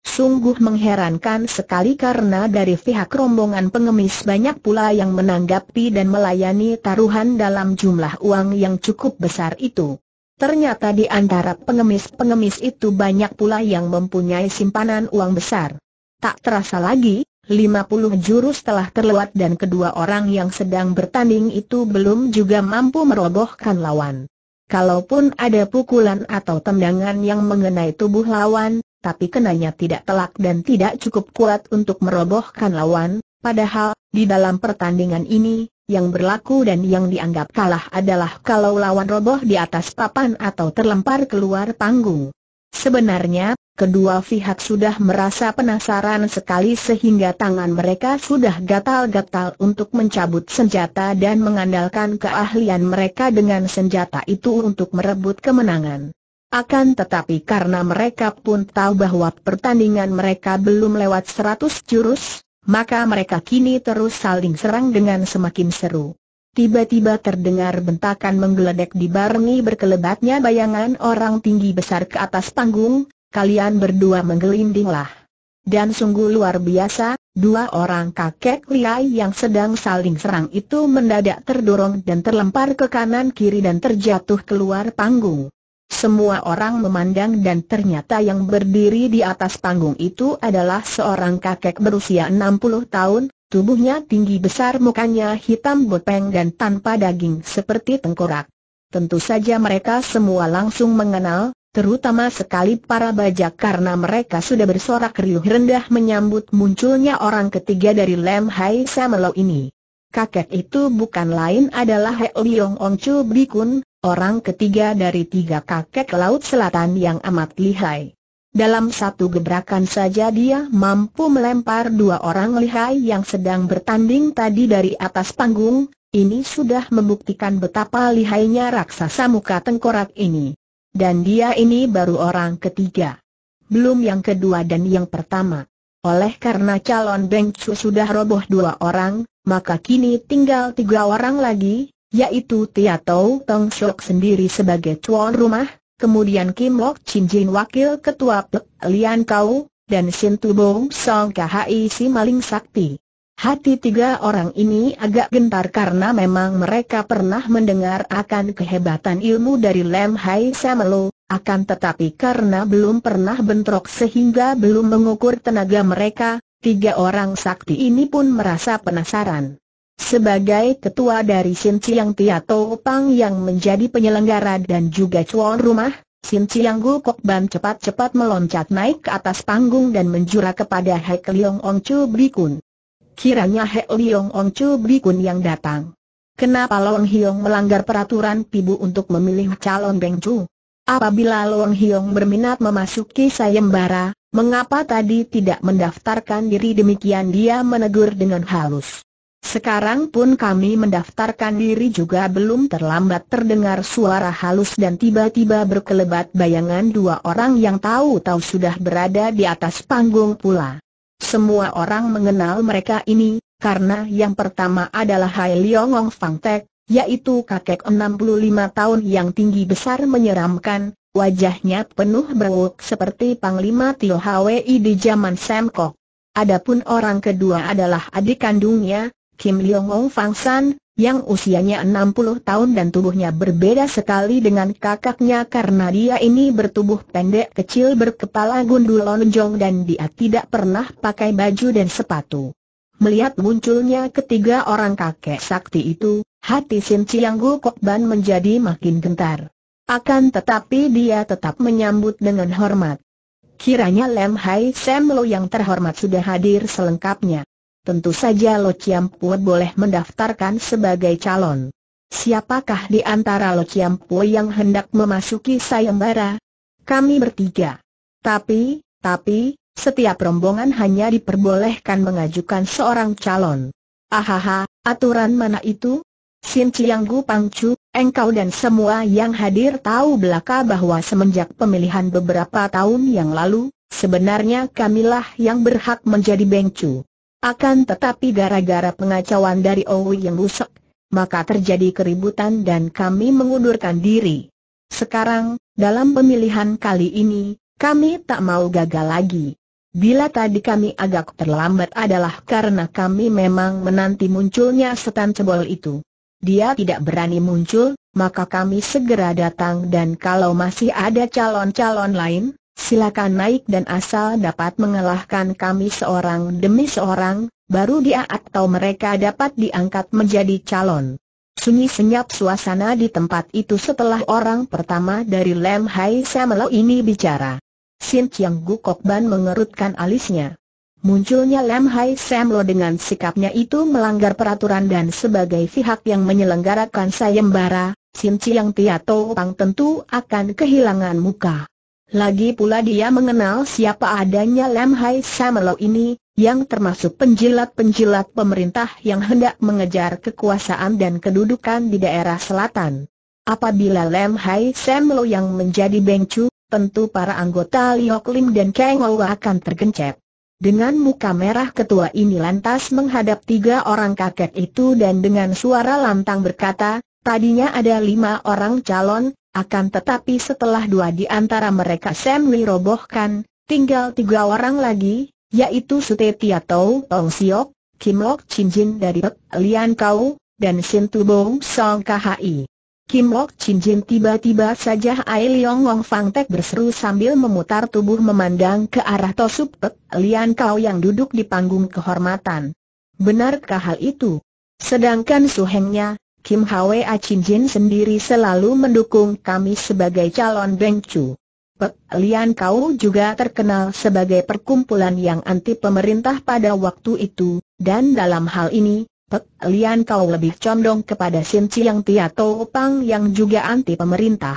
Sungguh mengherankan sekali karena dari pihak rombongan pengemis banyak pula yang menanggapi dan melayani taruhan dalam jumlah uang yang cukup besar itu. Ternyata di antara pengemis-pengemis itu banyak pula yang mempunyai simpanan uang besar. Tak terasa lagi, 50 jurus telah terlewat dan kedua orang yang sedang bertanding itu belum juga mampu merobohkan lawan. Kalaupun ada pukulan atau tendangan yang mengenai tubuh lawan, tapi kenanya tidak telak dan tidak cukup kuat untuk merobohkan lawan, padahal, di dalam pertandingan ini, yang berlaku dan yang dianggap kalah adalah kalau lawan roboh di atas papan atau terlempar keluar panggung. Sebenarnya, kedua pihak sudah merasa penasaran sekali sehingga tangan mereka sudah gatal-gatal untuk mencabut senjata dan mengandalkan keahlian mereka dengan senjata itu untuk merebut kemenangan. Akan tetapi karena mereka pun tahu bahwa pertandingan mereka belum lewat seratus jurus, maka mereka kini terus saling serang dengan semakin seru. Tiba-tiba terdengar bentakan menggeledek dibarengi berkelebatnya bayangan orang tinggi besar ke atas panggung, kalian berdua menggelindinglah. Dan sungguh luar biasa, dua orang kakek liai yang sedang saling serang itu mendadak terdorong dan terlempar ke kanan kiri dan terjatuh keluar panggung. Semua orang memandang dan ternyata yang berdiri di atas panggung itu adalah seorang kakek berusia 60 tahun, tubuhnya tinggi besar mukanya hitam bopeng dan tanpa daging seperti tengkorak. Tentu saja mereka semua langsung mengenal, terutama sekali para bajak karena mereka sudah bersorak riuh rendah menyambut munculnya orang ketiga dari Lem Hai Samelo ini. Kakek itu bukan lain adalah He Liong Ong Chu Blikun, orang ketiga dari tiga kakek Laut Selatan yang amat lihai. Dalam satu gebrakan saja dia mampu melempar dua orang lihai yang sedang bertanding tadi dari atas panggung, ini sudah membuktikan betapa lihainya raksasa muka tengkorak ini. Dan dia ini baru orang ketiga. Belum yang kedua dan yang pertama. Oleh karena calon Beng Chu sudah roboh dua orang, maka kini tinggal tiga orang lagi, yaitu Tia Tau Tong Shok sendiri sebagai tuan rumah, kemudian Kim Lok Chin Jin Wakil Ketua Pek Lian Kau, dan Shin Tu Bong Song Kahai Si Maling Sakti. Hati tiga orang ini agak gentar karena memang mereka pernah mendengar akan kehebatan ilmu dari Lem Hai Samelo, akan tetapi karena belum pernah bentrok sehingga belum mengukur tenaga mereka, tiga orang sakti ini pun merasa penasaran. Sebagai ketua dari Sin Chiang Tiato Pang yang menjadi penyelenggara dan juga cuan rumah, Sin Chiang Gu Kok Ban cepat-cepat meloncat naik ke atas panggung dan menjura kepada Hek Leong Ong Chu Blikun. Kiranya Hek Leong Ong Chu Blikun yang datang. Kenapa Long Hiong melanggar peraturan pibu untuk memilih calon Beng Chu? Apabila Long Hiong berminat memasuki sayembara, mengapa tadi tidak mendaftarkan diri demikian dia menegur dengan halus. Sekarang pun kami mendaftarkan diri juga belum terlambat terdengar suara halus dan tiba-tiba berkelebat bayangan dua orang yang tahu-tahu sudah berada di atas panggung pula. Semua orang mengenal mereka ini, karena yang pertama adalah Hai Ong Fang Tek, yaitu kakek 65 tahun yang tinggi besar menyeramkan, wajahnya penuh berwuk seperti Panglima Tio Hwi di zaman Semkok. Adapun orang kedua adalah adik kandungnya, Kim Leong Ong Fang San, yang usianya 60 tahun dan tubuhnya berbeda sekali dengan kakaknya karena dia ini bertubuh pendek kecil berkepala gundul lonjong dan dia tidak pernah pakai baju dan sepatu. Melihat munculnya ketiga orang kakek sakti itu, hati Sim Chiang Gu Kok Ban menjadi makin gentar. Akan tetapi dia tetap menyambut dengan hormat. Kiranya Lem Hai Sam Lo yang terhormat sudah hadir selengkapnya tentu saja Lo Chiam Pue boleh mendaftarkan sebagai calon. Siapakah di antara Lo Chiam Pue yang hendak memasuki sayembara? Kami bertiga. Tapi, tapi, setiap rombongan hanya diperbolehkan mengajukan seorang calon. Ahaha, aturan mana itu? Sin Chiang Pangcu, engkau dan semua yang hadir tahu belaka bahwa semenjak pemilihan beberapa tahun yang lalu, sebenarnya kamilah yang berhak menjadi bengcu. Akan tetapi gara-gara pengacauan dari Owi yang rusak, maka terjadi keributan dan kami mengundurkan diri. Sekarang, dalam pemilihan kali ini, kami tak mau gagal lagi. Bila tadi kami agak terlambat adalah karena kami memang menanti munculnya setan cebol itu. Dia tidak berani muncul, maka kami segera datang dan kalau masih ada calon-calon lain, silakan naik dan asal dapat mengalahkan kami seorang demi seorang, baru dia atau mereka dapat diangkat menjadi calon. Sunyi senyap suasana di tempat itu setelah orang pertama dari Lem Hai Samelo ini bicara. Sin Chiang Gukok Ban mengerutkan alisnya. Munculnya Lem Hai Samelo dengan sikapnya itu melanggar peraturan dan sebagai pihak yang menyelenggarakan sayembara, Sin Chiang Tiato Pang tentu akan kehilangan muka. Lagi pula dia mengenal siapa adanya Lam Hai Samelo ini, yang termasuk penjilat-penjilat pemerintah yang hendak mengejar kekuasaan dan kedudukan di daerah selatan. Apabila Lam Hai Samelo yang menjadi bengcu, tentu para anggota Liok Lim dan Kang Ou akan tergencet. Dengan muka merah ketua ini lantas menghadap tiga orang kakek itu dan dengan suara lantang berkata, tadinya ada lima orang calon, akan tetapi setelah dua di antara mereka Sam robohkan, tinggal tiga orang lagi, yaitu Tia Tau Tong Siok, Kim Lok Chin Jin dari Pek Lian Kau, dan Sin Tu Bo Song KHI. Kim Lok Chin Jin tiba-tiba saja Ai Leong Wong Fang Tek berseru sambil memutar tubuh memandang ke arah Tosup Pek Lian Kau yang duduk di panggung kehormatan. Benarkah hal itu? Sedangkan suhengnya, Kim Hwa Chin Jin sendiri selalu mendukung kami sebagai calon Beng Chu. Pek Lian Kau juga terkenal sebagai perkumpulan yang anti pemerintah pada waktu itu, dan dalam hal ini, Pek Lian Kau lebih condong kepada Sin Chiang Tia Tau Pang yang juga anti pemerintah.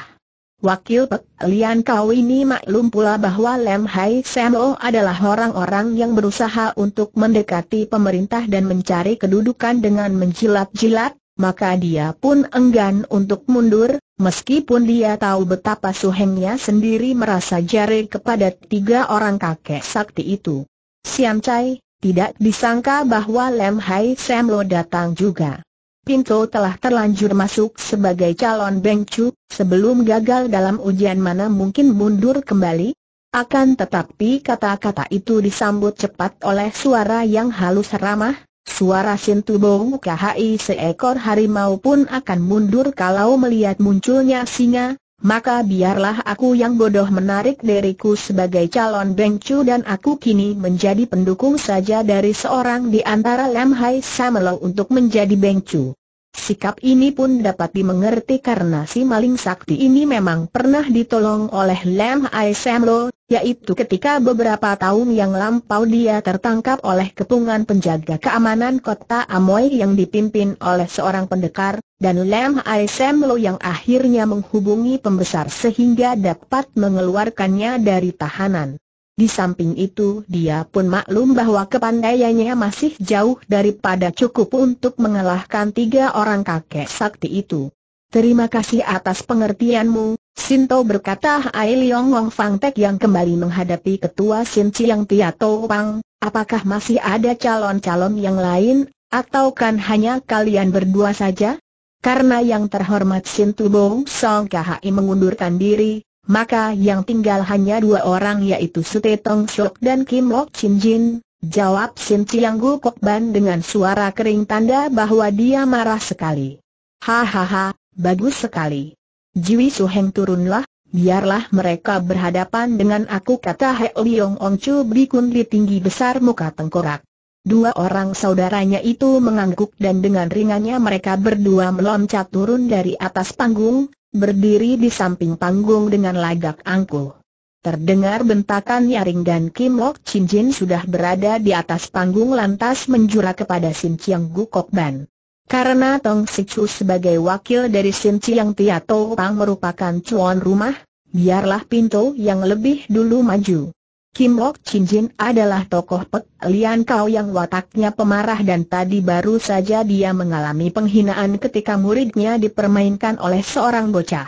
Wakil Pek Lian Kau ini maklum pula bahwa Lem Hai Semo oh adalah orang-orang yang berusaha untuk mendekati pemerintah dan mencari kedudukan dengan menjilat-jilat, maka dia pun enggan untuk mundur, meskipun dia tahu betapa suhengnya sendiri merasa jari kepada tiga orang kakek sakti itu. Siam Chai, tidak disangka bahwa Lem Hai Sam Lo datang juga. Pinto telah terlanjur masuk sebagai calon Chu, sebelum gagal dalam ujian mana mungkin mundur kembali, akan tetapi kata-kata itu disambut cepat oleh suara yang halus ramah, Suara Bong KHI seekor harimau pun akan mundur kalau melihat munculnya singa, maka biarlah aku yang bodoh menarik diriku sebagai calon bengcu dan aku kini menjadi pendukung saja dari seorang di antara Lam Hai Samelo untuk menjadi bengcu. Sikap ini pun dapat dimengerti karena si maling sakti ini memang pernah ditolong oleh Lam Ai Sam yaitu ketika beberapa tahun yang lampau dia tertangkap oleh kepungan penjaga keamanan kota Amoy yang dipimpin oleh seorang pendekar, dan Lam Ai Sam yang akhirnya menghubungi pembesar sehingga dapat mengeluarkannya dari tahanan. Di samping itu dia pun maklum bahwa kepandaiannya masih jauh daripada cukup untuk mengalahkan tiga orang kakek sakti itu. Terima kasih atas pengertianmu, Sinto berkata Hai Leong Wong Fang Tek yang kembali menghadapi ketua Sin Chiang Tiato Pang. apakah masih ada calon-calon yang lain, atau kan hanya kalian berdua saja? Karena yang terhormat Sin Tubo Song Khai mengundurkan diri, maka yang tinggal hanya dua orang yaitu Sute Tong Sok dan Kim Lok Chin Jin, jawab Sim Chiang Gu Kok Ban dengan suara kering tanda bahwa dia marah sekali. Hahaha, bagus sekali. Jiwi Suheng turunlah, biarlah mereka berhadapan dengan aku kata He Liong Ong Chu Bikun Li tinggi besar muka tengkorak. Dua orang saudaranya itu mengangguk dan dengan ringannya mereka berdua meloncat turun dari atas panggung, berdiri di samping panggung dengan lagak angkuh. Terdengar bentakan nyaring dan Kim Lok Chin Jin sudah berada di atas panggung lantas menjura kepada Sin Chiang Gukok Ban. Karena Tong Sichu sebagai wakil dari Sin Chiang Tia Pang merupakan cuan rumah, biarlah pintu yang lebih dulu maju. Kim Lok Chin Jin adalah tokoh Pek Lian Kau yang wataknya pemarah dan tadi baru saja dia mengalami penghinaan ketika muridnya dipermainkan oleh seorang bocah.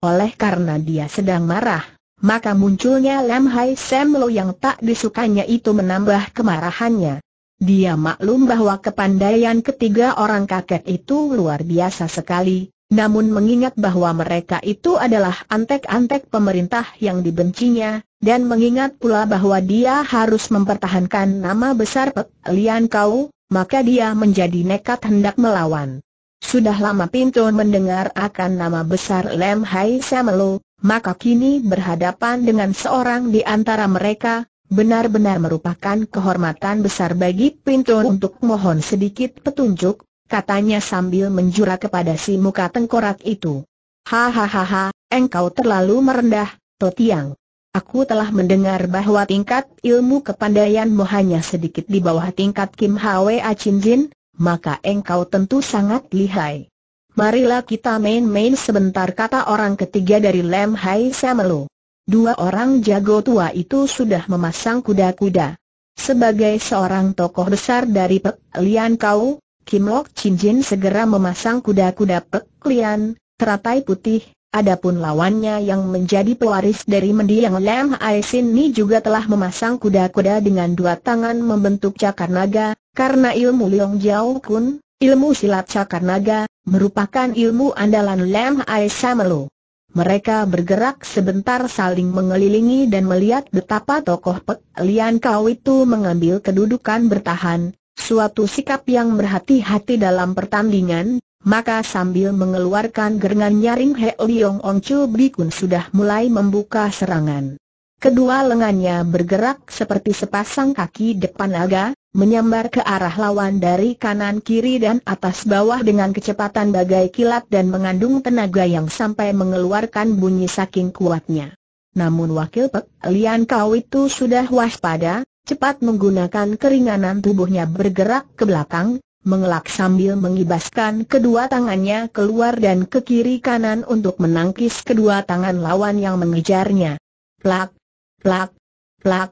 Oleh karena dia sedang marah, maka munculnya Lam Hai Sam Lo yang tak disukanya itu menambah kemarahannya. Dia maklum bahwa kepandaian ketiga orang kakek itu luar biasa sekali, namun mengingat bahwa mereka itu adalah antek-antek pemerintah yang dibencinya, dan mengingat pula bahwa dia harus mempertahankan nama besar Pek Lian Kau, maka dia menjadi nekat hendak melawan. Sudah lama Pinto mendengar akan nama besar Lem Hai Samelo, maka kini berhadapan dengan seorang di antara mereka, benar-benar merupakan kehormatan besar bagi Pinto untuk mohon sedikit petunjuk, katanya sambil menjura kepada si muka tengkorak itu. Hahaha, engkau terlalu merendah, Totiang. Aku telah mendengar bahwa tingkat ilmu kepandaianmu hanya sedikit di bawah tingkat Kim Hwa Chin Jin, maka engkau tentu sangat lihai. Marilah kita main-main sebentar kata orang ketiga dari Lem Hai Samelu. Dua orang jago tua itu sudah memasang kuda-kuda. Sebagai seorang tokoh besar dari Pek Lian Kau, Kim Lok Chin Jin segera memasang kuda-kuda Pek Lian, teratai putih, Adapun lawannya yang menjadi pewaris dari mendiang Lam Aisin ini juga telah memasang kuda-kuda dengan dua tangan membentuk cakar naga, karena ilmu Leong Jiao Kun, ilmu silat cakar naga, merupakan ilmu andalan Lam Aisamelo. Mereka bergerak sebentar saling mengelilingi dan melihat betapa tokoh Pek Lian Kau itu mengambil kedudukan bertahan, suatu sikap yang berhati-hati dalam pertandingan, maka sambil mengeluarkan gerangan nyaring He Liong Ong Chu Bikun sudah mulai membuka serangan. Kedua lengannya bergerak seperti sepasang kaki depan naga, menyambar ke arah lawan dari kanan kiri dan atas bawah dengan kecepatan bagai kilat dan mengandung tenaga yang sampai mengeluarkan bunyi saking kuatnya. Namun wakil Pek Lian Kau itu sudah waspada, cepat menggunakan keringanan tubuhnya bergerak ke belakang, mengelak sambil mengibaskan kedua tangannya keluar dan ke kiri kanan untuk menangkis kedua tangan lawan yang mengejarnya. Plak, plak, plak,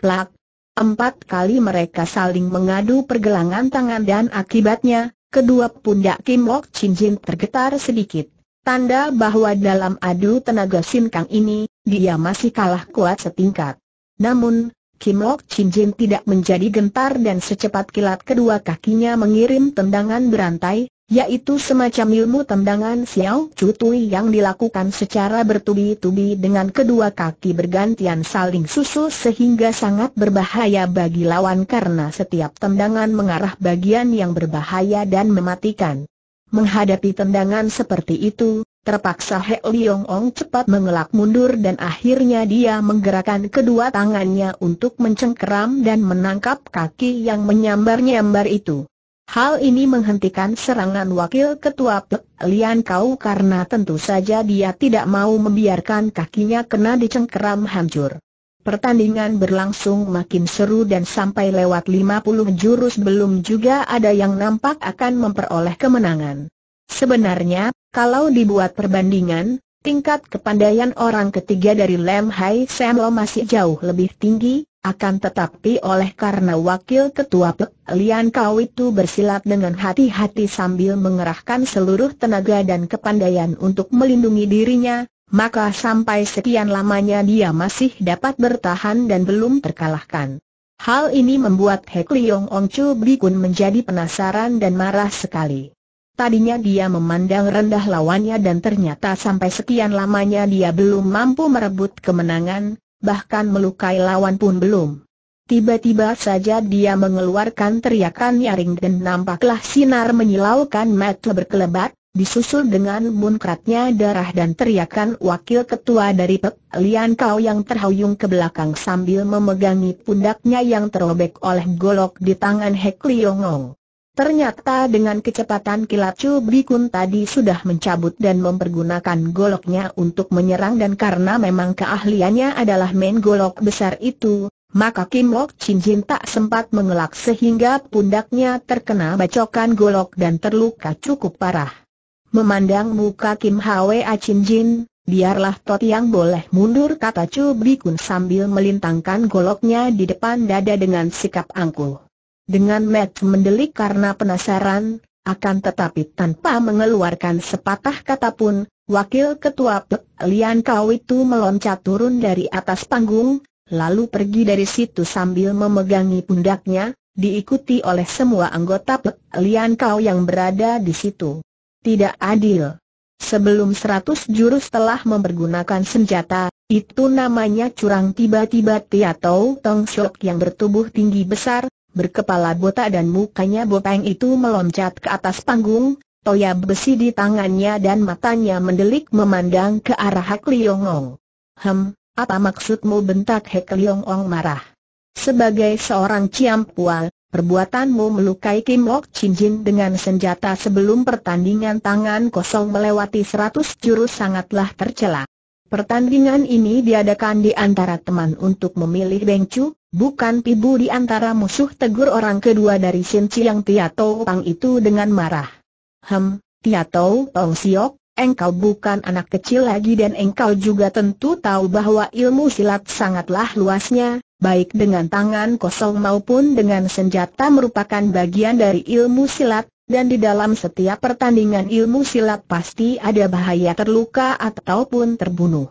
plak. Empat kali mereka saling mengadu pergelangan tangan dan akibatnya, kedua pundak Kim Wok Chin Jin tergetar sedikit. Tanda bahwa dalam adu tenaga Sin Kang ini, dia masih kalah kuat setingkat. Namun, Kim Lok Chin Jin tidak menjadi gentar dan secepat kilat kedua kakinya mengirim tendangan berantai, yaitu semacam ilmu tendangan Xiao Cutui yang dilakukan secara bertubi-tubi dengan kedua kaki bergantian saling susul sehingga sangat berbahaya bagi lawan karena setiap tendangan mengarah bagian yang berbahaya dan mematikan. Menghadapi tendangan seperti itu, Terpaksa He Liong Ong cepat mengelak mundur dan akhirnya dia menggerakkan kedua tangannya untuk mencengkeram dan menangkap kaki yang menyambar-nyambar itu. Hal ini menghentikan serangan wakil ketua Pek Lian Kau karena tentu saja dia tidak mau membiarkan kakinya kena dicengkeram hancur. Pertandingan berlangsung makin seru dan sampai lewat 50 jurus belum juga ada yang nampak akan memperoleh kemenangan. Sebenarnya, kalau dibuat perbandingan, tingkat kepandaian orang ketiga dari Lem Hai Sam masih jauh lebih tinggi, akan tetapi oleh karena Wakil Ketua Pek Lian Kau itu bersilat dengan hati-hati sambil mengerahkan seluruh tenaga dan kepandaian untuk melindungi dirinya, maka sampai sekian lamanya dia masih dapat bertahan dan belum terkalahkan. Hal ini membuat Hek Liong Ong Chu Bikun menjadi penasaran dan marah sekali. Tadinya dia memandang rendah lawannya dan ternyata sampai sekian lamanya dia belum mampu merebut kemenangan, bahkan melukai lawan pun belum. Tiba-tiba saja dia mengeluarkan teriakan nyaring dan nampaklah sinar menyilaukan mata berkelebat, disusul dengan munkratnya darah dan teriakan wakil ketua dari Pek Lian Kau yang terhuyung ke belakang sambil memegangi pundaknya yang terobek oleh golok di tangan Hek Liongong. Ternyata dengan kecepatan kilat Chu Bikun tadi sudah mencabut dan mempergunakan goloknya untuk menyerang dan karena memang keahliannya adalah main golok besar itu, maka Kim Lok Chin Jin tak sempat mengelak sehingga pundaknya terkena bacokan golok dan terluka cukup parah. Memandang muka Kim A Chin Jin, biarlah Tot yang boleh mundur kata Chu Bikun sambil melintangkan goloknya di depan dada dengan sikap angkuh dengan Matt mendelik karena penasaran, akan tetapi tanpa mengeluarkan sepatah kata pun, Wakil Ketua Pek Lian Kau itu meloncat turun dari atas panggung, lalu pergi dari situ sambil memegangi pundaknya, diikuti oleh semua anggota Pek Lian Kau yang berada di situ. Tidak adil. Sebelum seratus jurus telah mempergunakan senjata, itu namanya curang tiba-tiba Tia Tau Tong Shok yang bertubuh tinggi besar, berkepala botak dan mukanya bopeng itu meloncat ke atas panggung, toya besi di tangannya dan matanya mendelik memandang ke arah Hek Liongong. Hem, apa maksudmu bentak Hek Liongong marah? Sebagai seorang ciampual, perbuatanmu melukai Kim Lok Chin Jin dengan senjata sebelum pertandingan tangan kosong melewati seratus jurus sangatlah tercela. Pertandingan ini diadakan di antara teman untuk memilih Beng Chu, Bukan pibu di antara musuh tegur orang kedua dari Sin Chiang Tiatou Pang itu dengan marah. Hem, Tiatou Pang Siok, engkau bukan anak kecil lagi dan engkau juga tentu tahu bahwa ilmu silat sangatlah luasnya, baik dengan tangan kosong maupun dengan senjata merupakan bagian dari ilmu silat, dan di dalam setiap pertandingan ilmu silat pasti ada bahaya terluka ataupun terbunuh.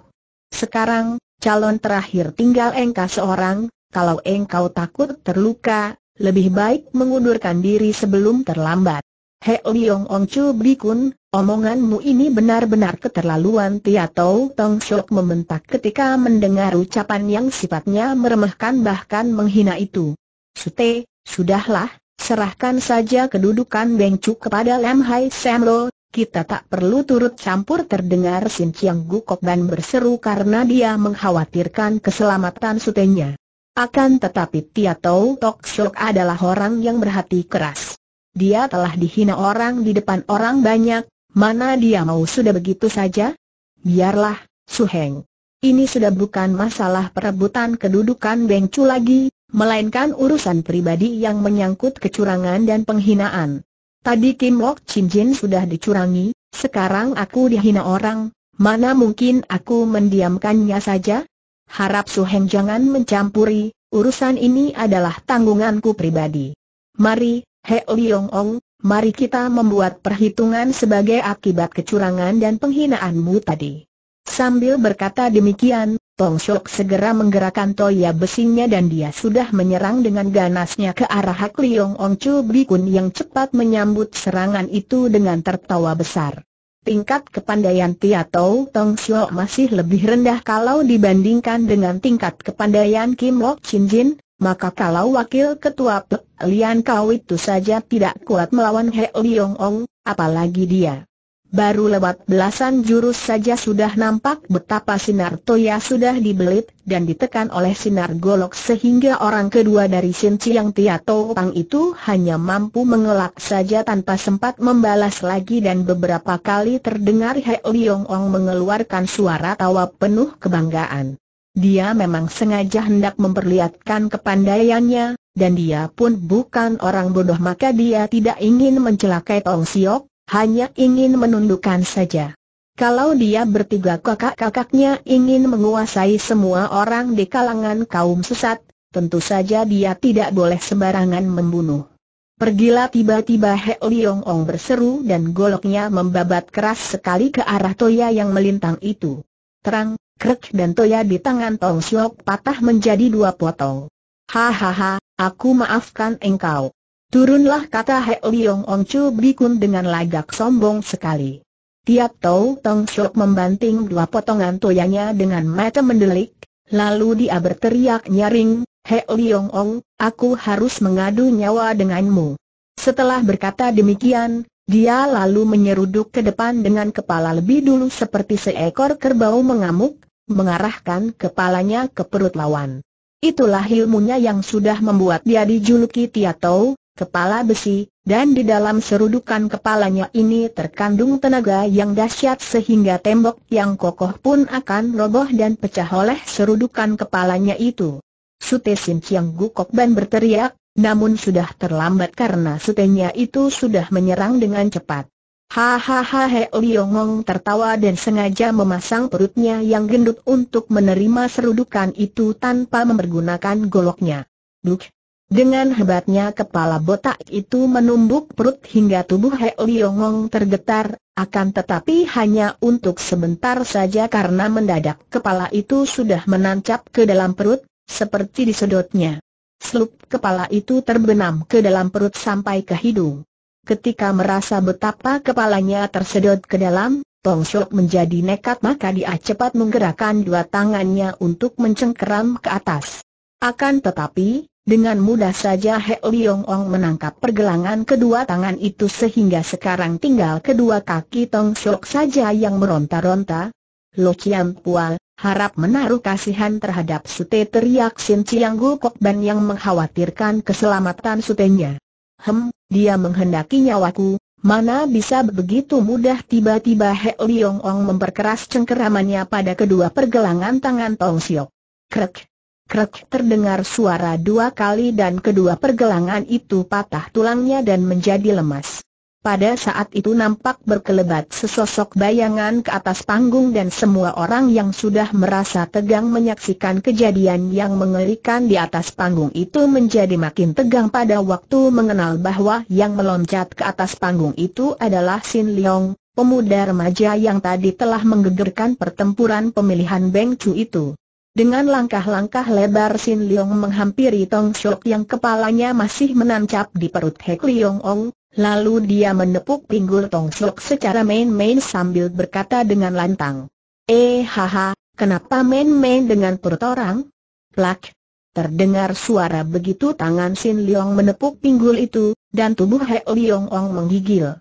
Sekarang, calon terakhir tinggal engkau seorang, kalau engkau takut terluka, lebih baik mengundurkan diri sebelum terlambat. He Liong Ong Chu Kun, omonganmu ini benar-benar keterlaluan Tia Tau Tong Shok membentak ketika mendengar ucapan yang sifatnya meremehkan bahkan menghina itu. Sute, sudahlah, serahkan saja kedudukan Beng Chu kepada Lam Hai Sam Lo, kita tak perlu turut campur terdengar Sin Chiang Gukok dan berseru karena dia mengkhawatirkan keselamatan sutenya. Akan tetapi Tia Tau Tok Shok adalah orang yang berhati keras. Dia telah dihina orang di depan orang banyak, mana dia mau sudah begitu saja? Biarlah, Su Heng. Ini sudah bukan masalah perebutan kedudukan Beng Chu lagi, melainkan urusan pribadi yang menyangkut kecurangan dan penghinaan. Tadi Kim Lok Chin Jin sudah dicurangi, sekarang aku dihina orang, mana mungkin aku mendiamkannya saja? Harap Suheng jangan mencampuri, urusan ini adalah tanggunganku pribadi. Mari, He Liong Ong, mari kita membuat perhitungan sebagai akibat kecurangan dan penghinaanmu tadi. Sambil berkata demikian, Tong Shok segera menggerakkan toya besinya dan dia sudah menyerang dengan ganasnya ke arah Hak Liong Ong Chu Bikun yang cepat menyambut serangan itu dengan tertawa besar tingkat kepandaian Tia Tau Tong Shuo masih lebih rendah kalau dibandingkan dengan tingkat kepandaian Kim Wok Chin Jin, maka kalau wakil ketua Pek Lian Kau itu saja tidak kuat melawan He Liong Ong, apalagi dia. Baru lewat belasan jurus saja sudah nampak betapa sinar Toya sudah dibelit dan ditekan oleh sinar golok sehingga orang kedua dari Sin Chiang Tia Topang itu hanya mampu mengelak saja tanpa sempat membalas lagi dan beberapa kali terdengar He Liong Ong mengeluarkan suara tawa penuh kebanggaan. Dia memang sengaja hendak memperlihatkan kepandaiannya, dan dia pun bukan orang bodoh maka dia tidak ingin mencelakai Tong Siok, hanya ingin menundukkan saja. Kalau dia bertiga kakak-kakaknya ingin menguasai semua orang di kalangan kaum sesat, tentu saja dia tidak boleh sembarangan membunuh. Pergilah tiba-tiba He Liong Ong berseru dan goloknya membabat keras sekali ke arah Toya yang melintang itu. Terang, krek dan Toya di tangan Tong Siok patah menjadi dua potong. Hahaha, aku maafkan engkau. Turunlah kata He Liong Ong Chu Bikun dengan lagak sombong sekali. Tiap Tau Tong Shok membanting dua potongan toyanya dengan mata mendelik, lalu dia berteriak nyaring, He Liong Ong, aku harus mengadu nyawa denganmu. Setelah berkata demikian, dia lalu menyeruduk ke depan dengan kepala lebih dulu seperti seekor kerbau mengamuk, mengarahkan kepalanya ke perut lawan. Itulah ilmunya yang sudah membuat dia dijuluki Tiatou, kepala besi, dan di dalam serudukan kepalanya ini terkandung tenaga yang dahsyat sehingga tembok yang kokoh pun akan roboh dan pecah oleh serudukan kepalanya itu. Sute Sin Chiang Gukok Ban berteriak, namun sudah terlambat karena sutenya itu sudah menyerang dengan cepat. Hahaha He Liongong tertawa dan sengaja memasang perutnya yang gendut untuk menerima serudukan itu tanpa mempergunakan goloknya. Duk, dengan hebatnya kepala botak itu menumbuk perut hingga tubuh He Liongong tergetar, akan tetapi hanya untuk sebentar saja karena mendadak kepala itu sudah menancap ke dalam perut, seperti disedotnya. Selup kepala itu terbenam ke dalam perut sampai ke hidung. Ketika merasa betapa kepalanya tersedot ke dalam, Tong Shok menjadi nekat maka dia cepat menggerakkan dua tangannya untuk mencengkeram ke atas. Akan tetapi, dengan mudah saja He Liong Ong menangkap pergelangan kedua tangan itu sehingga sekarang tinggal kedua kaki Tong Sok saja yang meronta-ronta. Lo Chiam Pual, harap menaruh kasihan terhadap Sute teriak Sin Chiang Gu Kokban yang mengkhawatirkan keselamatan Sutenya. Hem, dia menghendaki nyawaku, mana bisa begitu mudah tiba-tiba He Liong Ong memperkeras cengkeramannya pada kedua pergelangan tangan Tong Siok. Krek, Krek terdengar suara dua kali dan kedua pergelangan itu patah tulangnya dan menjadi lemas. Pada saat itu nampak berkelebat sesosok bayangan ke atas panggung dan semua orang yang sudah merasa tegang menyaksikan kejadian yang mengerikan di atas panggung itu menjadi makin tegang pada waktu mengenal bahwa yang meloncat ke atas panggung itu adalah Sin Leong, pemuda remaja yang tadi telah menggegerkan pertempuran pemilihan Beng Chu itu. Dengan langkah-langkah lebar Sin Leong menghampiri Tong Shok yang kepalanya masih menancap di perut Hek Leong Ong, lalu dia menepuk pinggul Tong Shok secara main-main sambil berkata dengan lantang. Eh haha, kenapa main-main dengan perut orang? Plak! Terdengar suara begitu tangan Sin Leong menepuk pinggul itu, dan tubuh Hek Leong Ong menggigil.